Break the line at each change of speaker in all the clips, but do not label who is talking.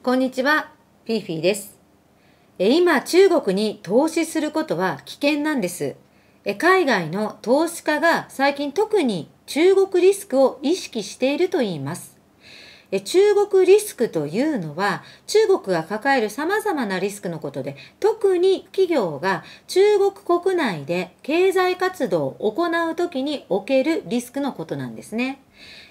こんにちは、フィーフィーです。え今、中国に投資することは危険なんです。え海外の投資家が最近特に中国リスクを意識しているといいます。え中国リスクというのは中国が抱える様々なリスクのことで特に企業が中国国内で経済活動を行うときにおけるリスクのことなんですね。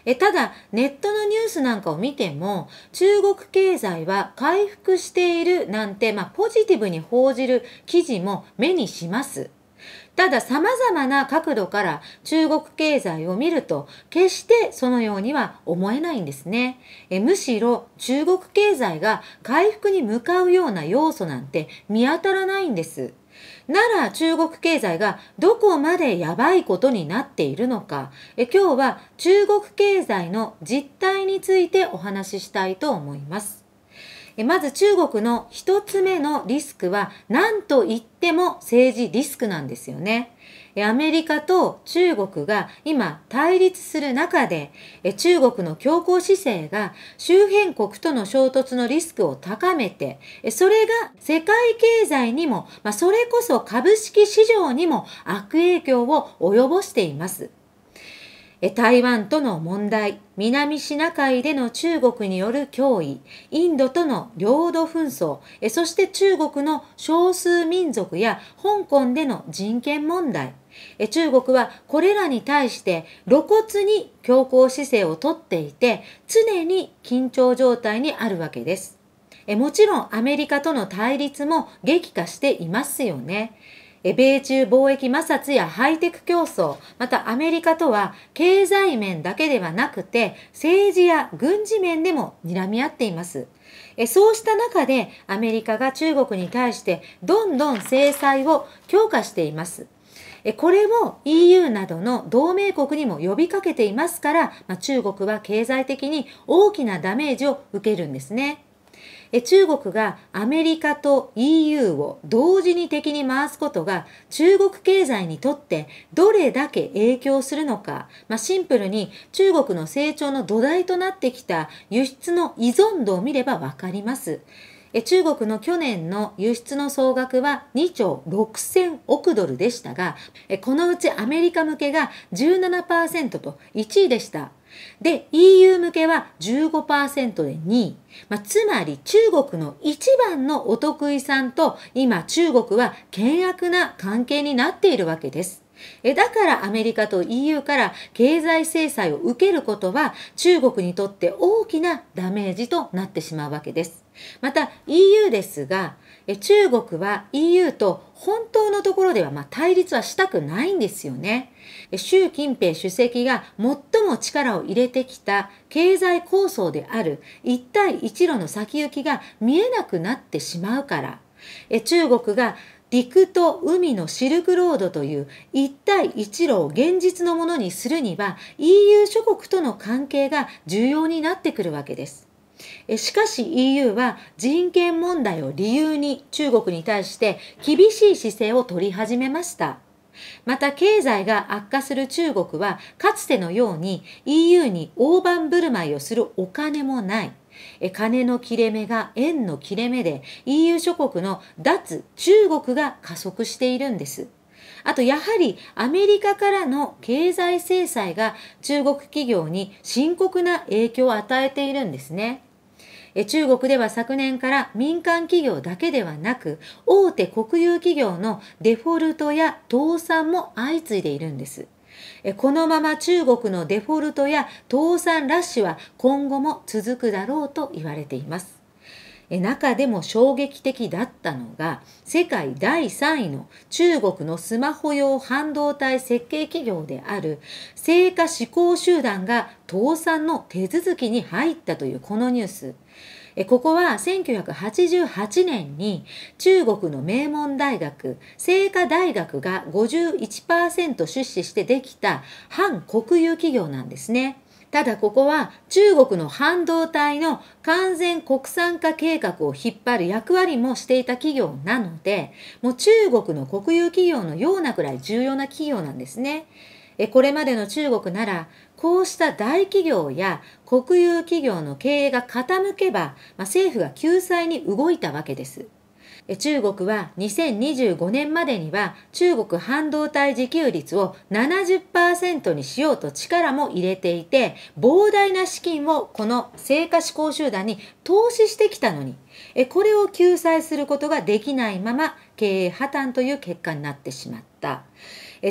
えただ、ネットのニュースなんかを見ても、中国経済は回復しているなんて、まあ、ポジティブに報じる記事も目にします。ただ様々な角度から中国経済を見ると決してそのようには思えないんですねえ。むしろ中国経済が回復に向かうような要素なんて見当たらないんです。なら中国経済がどこまでやばいことになっているのか、え今日は中国経済の実態についてお話ししたいと思います。えまず中国の一つ目のリスクは何と言っても政治リスクなんですよね。アメリカと中国が今対立する中で、中国の強硬姿勢が周辺国との衝突のリスクを高めて、それが世界経済にも、まあ、それこそ株式市場にも悪影響を及ぼしています。台湾との問題、南シナ海での中国による脅威、インドとの領土紛争、そして中国の少数民族や香港での人権問題、中国はこれらに対して露骨に強硬姿勢をとっていて、常に緊張状態にあるわけです。もちろんアメリカとの対立も激化していますよね。米中貿易摩擦やハイテク競争、またアメリカとは経済面だけではなくて政治や軍事面でも睨み合っています。そうした中でアメリカが中国に対してどんどん制裁を強化しています。これを EU などの同盟国にも呼びかけていますから、ま中国は経済的に大きなダメージを受けるんですね。中国がアメリカと EU を同時に敵に回すことが中国経済にとってどれだけ影響するのか、まあ、シンプルに中国の成長の土台となってきた輸出の依存度を見ればわかります。中国の去年の輸出の総額は2兆6000億ドルでしたが、このうちアメリカ向けが17%と1位でした。で、EU 向けは15%で2位。まあ、つまり中国の一番のお得意さんと今中国は険悪な関係になっているわけです。えだからアメリカと EU から経済制裁を受けることは中国にとって大きなダメージとなってしまうわけです。また EU ですが、中国は EU と本当のところではま対立はしたくないんですよね。習近平主席が最も力を入れてきた経済構想である一帯一路の先行きが見えなくなってしまうから、中国が陸と海のシルクロードという一帯一路を現実のものにするには EU 諸国との関係が重要になってくるわけです。しかし EU は人権問題を理由に中国に対して厳しい姿勢を取り始めました。また経済が悪化する中国はかつてのように EU に大盤振る舞いをするお金もない。金の切れ目が円の切れ目で EU 諸国の脱中国が加速しているんです。あとやはりアメリカからの経済制裁が中国企業に深刻な影響を与えているんですね。中国では昨年から民間企業だけではなく、大手国有企業のデフォルトや倒産も相次いでいるんです。このまま中国のデフォルトや倒産ラッシュは今後も続くだろうと言われています。中でも衝撃的だったのが、世界第3位の中国のスマホ用半導体設計企業である、成果志向集団が倒産の手続きに入ったというこのニュース。ここは1988年に中国の名門大学、清華大学が51%出資してできた反国有企業なんですね。ただここは中国の半導体の完全国産化計画を引っ張る役割もしていた企業なので、もう中国の国有企業のようなくらい重要な企業なんですね。えこれまでの中国なら、こうした大企業や国有企業の経営が傾けば、まあ、政府が救済に動いたわけです。中国は2025年までには中国半導体自給率を70%にしようと力も入れていて、膨大な資金をこの成果志向集団に投資してきたのに、これを救済することができないまま経営破綻という結果になってしまった。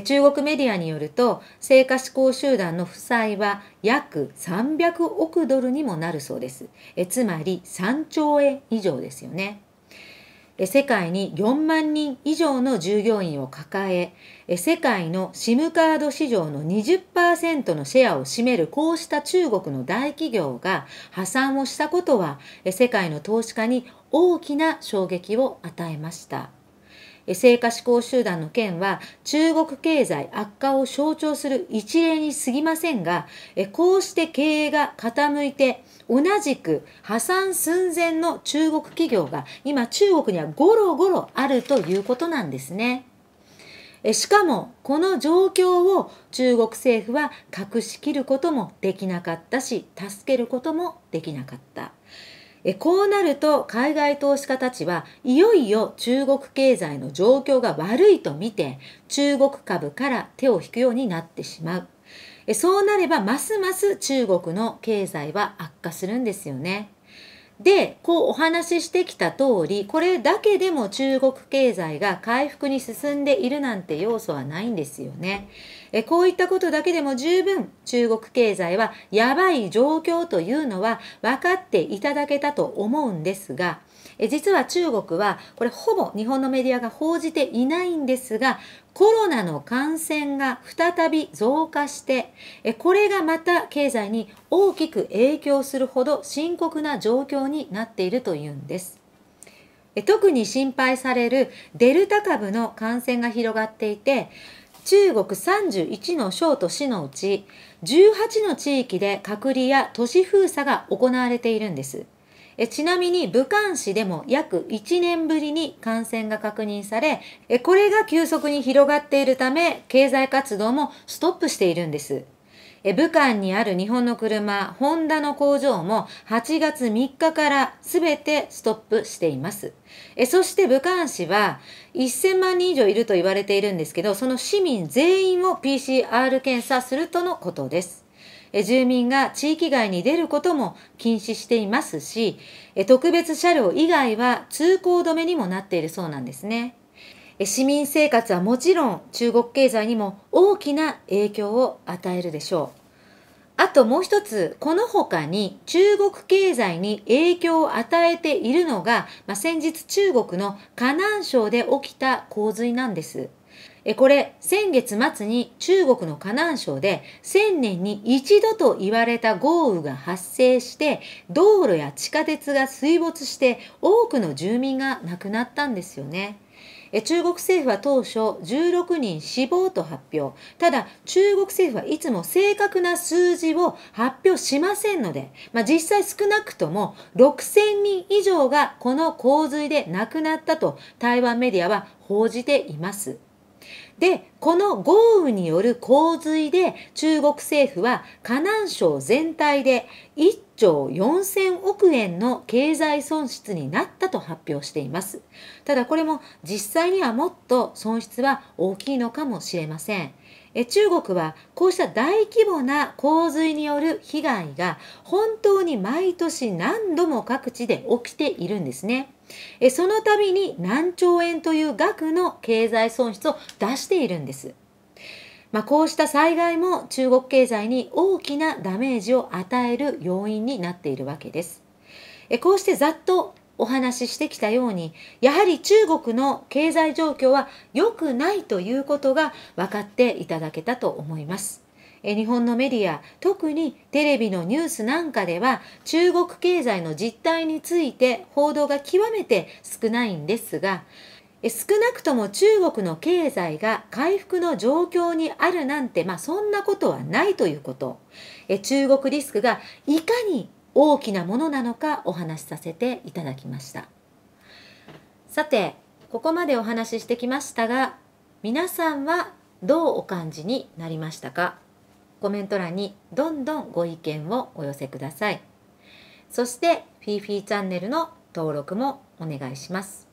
中国メディアによると、成果志向集団の負債は約300億ドルにもなるそうです。つまり3兆円以上ですよね。世界に4万人以上の従業員を抱え、世界の SIM カード市場の20%のシェアを占めるこうした中国の大企業が破産をしたことは、世界の投資家に大きな衝撃を与えました。成果志向集団の件は中国経済悪化を象徴する一例に過ぎませんが、こうして経営が傾いて、同じく破産寸前の中国企業が今中国にはゴロゴロあるということなんですね。しかもこの状況を中国政府は隠しきることもできなかったし助けることもできなかったえこうなると海外投資家たちはいよいよ中国経済の状況が悪いと見て中国株から手を引くようになってしまう。えそうなればますます中国の経済は悪化するんですよね。で、こうお話ししてきた通り、これだけでも中国経済が回復に進んでいるなんて要素はないんですよね。えこういったことだけでも十分中国経済はやばい状況というのは分かっていただけたと思うんですが、え実は中国はこれほぼ日本のメディアが報じていないんですがコロナの感染が再び増加してえこれがまた経済に大きく影響するほど深刻な状況になっているというんです。特に心配されるデルタ株の感染が広がっていて中国31の省と市のうち18の地域で隔離や都市封鎖が行われているんです。ちなみに武漢市でも約1年ぶりに感染が確認され、これが急速に広がっているため経済活動もストップしているんです。武漢にある日本の車、ホンダの工場も8月3日から全てストップしています。えそして武漢市は1000万人以上いると言われているんですけど、その市民全員を PCR 検査するとのことです。住民が地域外に出ることも禁止していますし、特別車両以外は通行止めにもなっているそうなんですね。市民生活はもちろん中国経済にも大きな影響を与えるでしょう。あともう一つ、この他に中国経済に影響を与えているのが、まあ、先日中国の河南省で起きた洪水なんです。えこれ、先月末に中国の河南省で1000年に一度と言われた豪雨が発生して、道路や地下鉄が水没して多くの住民が亡くなったんですよね。中国政府は当初16人死亡と発表。ただ、中国政府はいつも正確な数字を発表しませんので、まあ、実際少なくとも6000人以上がこの洪水で亡くなったと台湾メディアは報じています。で、この豪雨による洪水で中国政府は河南省全体で1兆4000億円の経済損失になっったと発表しています。ただこれも実際にはもっと損失は大きいのかもしれません。え中国はこうした大規模な洪水による被害が本当に毎年何度も各地で起きているんですね。えその度に何兆円という額の経済損失を出しているんです。まあ、こうした災害も中国経済に大きなダメージを与える要因になっているわけです。こうしてざっとお話ししてきたようにやはり中国の経済状況は良くないということが分かっていただけたと思います。日本のメディア特にテレビのニュースなんかでは中国経済の実態について報道が極めて少ないんですが少なくとも中国の経済が回復の状況にあるなんて、まあ、そんなことはないということ中国リスクがいかに大きなものなのかお話しさせていただきましたさてここまでお話ししてきましたが皆さんはどうお感じになりましたかコメント欄にどんどんご意見をお寄せくださいそしてフィーフィーチャンネルの登録もお願いします